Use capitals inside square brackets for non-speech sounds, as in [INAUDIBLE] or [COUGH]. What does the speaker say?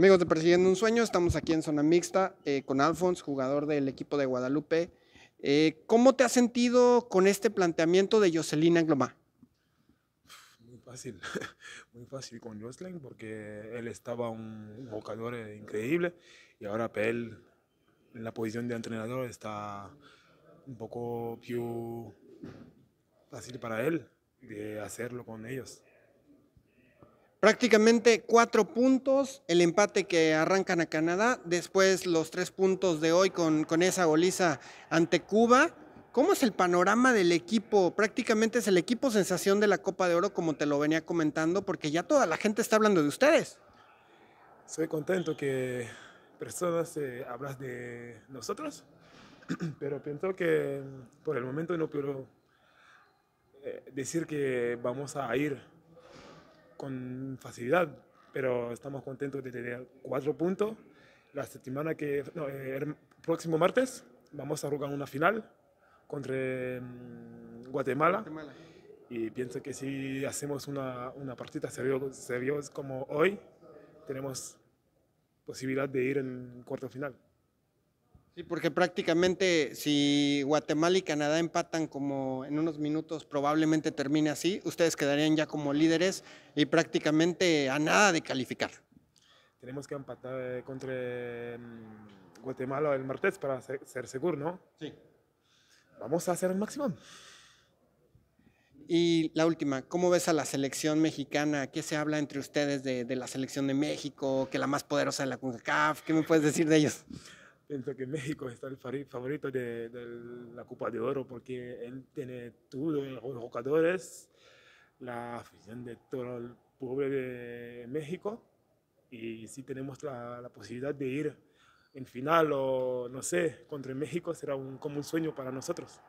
Amigos de Persiguiendo un Sueño, estamos aquí en zona mixta eh, con Alphonse, jugador del equipo de Guadalupe. Eh, ¿Cómo te has sentido con este planteamiento de Jocelyn Anglomá? Muy fácil, [LAUGHS] muy fácil con Jocelyn porque él estaba un jugador increíble y ahora él en la posición de entrenador está un poco más fácil para él de hacerlo con ellos. Prácticamente cuatro puntos, el empate que arrancan a Canadá, después los tres puntos de hoy con, esa goliza ante Cuba. ¿Cómo es el panorama del equipo? Prácticamente es el equipo sensación de la Copa de Oro, como te lo venía comentando, porque ya toda la gente está hablando de ustedes. Soy contento que personas eh, hablas de nosotros, [CLEARS THROAT] pero pienso que mm, por el momento no puedo eh, decir que vamos a ir con facilidad, pero estamos contentos de tener cuatro puntos. La semana que, eh, el próximo martes vamos a jugar una final contra mm, Guatemala. Y pienso que si hacemos una, una partida serio, serio como hoy, tenemos posibilidad de ir en cuarto final. Sí, porque prácticamente si Guatemala y Canadá empatan como en unos minutos probablemente termine así, ustedes quedarían ya como líderes y prácticamente a nada de calificar. Tenemos que empatar eh, contra em, Guatemala el martes para ser, seguro, ¿no? Sí. Vamos a hacer el máximo. Y la última, ¿cómo ves a la selección mexicana? ¿Qué se habla entre ustedes de, de la selección de México? ¿Que la más poderosa de la CONCACAF? ¿Qué me puedes decir de ellos? pienso que México está el favorito de, la Copa de Oro porque él tiene todo, los jugadores, la afición de todo el pueblo de México y si tenemos la, la posibilidad de ir en final o no sé, contra México será un, como un sueño para nosotros.